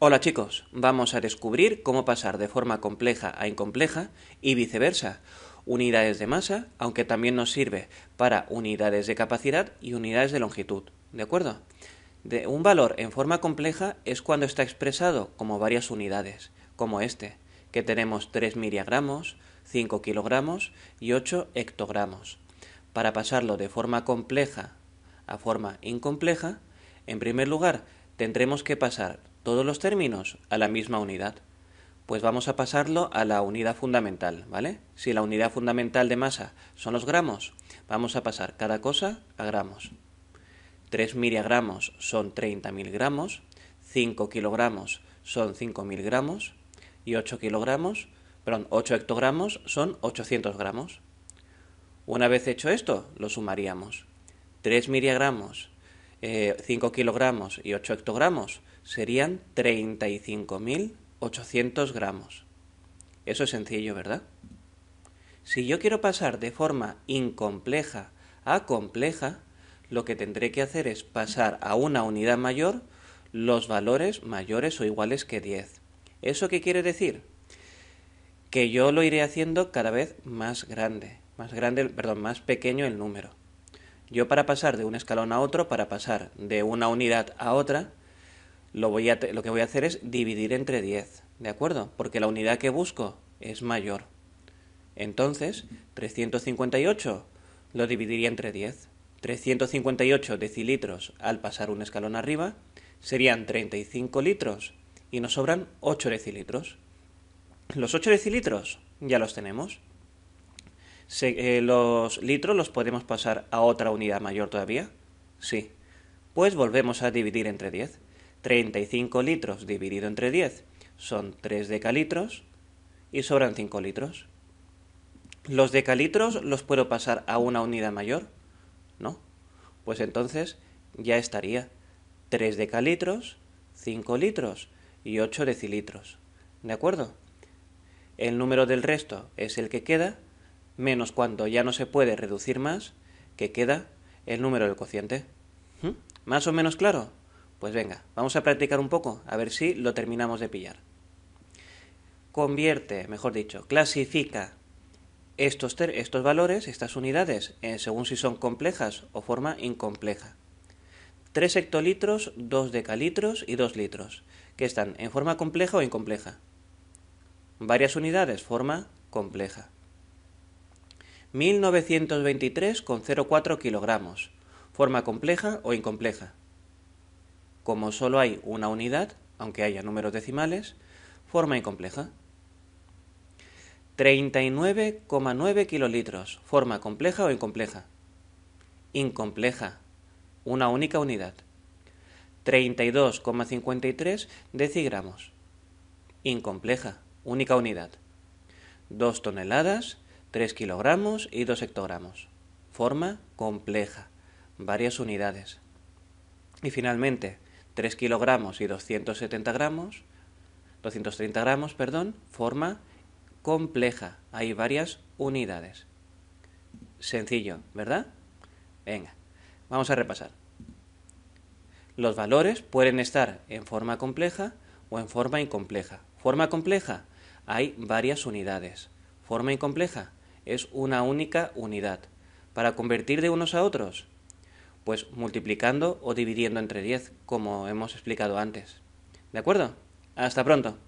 Hola chicos, vamos a descubrir cómo pasar de forma compleja a incompleja y viceversa, unidades de masa, aunque también nos sirve para unidades de capacidad y unidades de longitud, ¿de acuerdo? De un valor en forma compleja es cuando está expresado como varias unidades, como este, que tenemos 3 miligramos, 5 kilogramos y 8 hectogramos. Para pasarlo de forma compleja a forma incompleja, en primer lugar tendremos que pasar todos los términos a la misma unidad. Pues vamos a pasarlo a la unidad fundamental, ¿vale? Si la unidad fundamental de masa son los gramos, vamos a pasar cada cosa a gramos. 3 miligramos son 30.000 gramos, 5 kilogramos son 5.000 gramos y 8 kilogramos, perdón, 8 hectogramos son 800 gramos. Una vez hecho esto, lo sumaríamos. 3 miligramos, 5 eh, kilogramos y 8 hectogramos serían 35.800 gramos. Eso es sencillo, ¿verdad? Si yo quiero pasar de forma incompleja a compleja, lo que tendré que hacer es pasar a una unidad mayor los valores mayores o iguales que 10. ¿Eso qué quiere decir? Que yo lo iré haciendo cada vez más grande, más grande, perdón, más pequeño el número. Yo para pasar de un escalón a otro, para pasar de una unidad a otra, lo, voy a, lo que voy a hacer es dividir entre 10, ¿de acuerdo? Porque la unidad que busco es mayor. Entonces, 358 lo dividiría entre 10. 358 decilitros al pasar un escalón arriba serían 35 litros y nos sobran 8 decilitros. Los 8 decilitros ya los tenemos. Eh, ¿Los litros los podemos pasar a otra unidad mayor todavía? Sí. Pues volvemos a dividir entre 10. 35 litros dividido entre 10 son 3 decalitros y sobran 5 litros. ¿Los decalitros los puedo pasar a una unidad mayor? No. Pues entonces ya estaría 3 decalitros, 5 litros y 8 decilitros. ¿De acuerdo? El número del resto es el que queda, menos cuando ya no se puede reducir más, que queda el número del cociente. ¿Mm? ¿Más o menos claro? Pues venga, vamos a practicar un poco, a ver si lo terminamos de pillar. Convierte, mejor dicho, clasifica estos, estos valores, estas unidades, eh, según si son complejas o forma incompleja. 3 hectolitros, 2 decalitros y 2 litros, que están en forma compleja o incompleja. Varias unidades, forma compleja. 1923,04 kilogramos, forma compleja o incompleja como solo hay una unidad, aunque haya números decimales, forma incompleja. 39,9 kilolitros, forma compleja o incompleja. Incompleja, una única unidad. 32,53 decigramos. Incompleja, única unidad. 2 toneladas, 3 kilogramos y 2 hectogramos. Forma compleja, varias unidades. Y finalmente, 3 kilogramos y 270 gramos, 230 gramos, perdón, forma compleja. Hay varias unidades. Sencillo, ¿verdad? Venga, vamos a repasar. Los valores pueden estar en forma compleja o en forma incompleja. Forma compleja, hay varias unidades. Forma incompleja es una única unidad. Para convertir de unos a otros, pues multiplicando o dividiendo entre 10, como hemos explicado antes. ¿De acuerdo? Hasta pronto.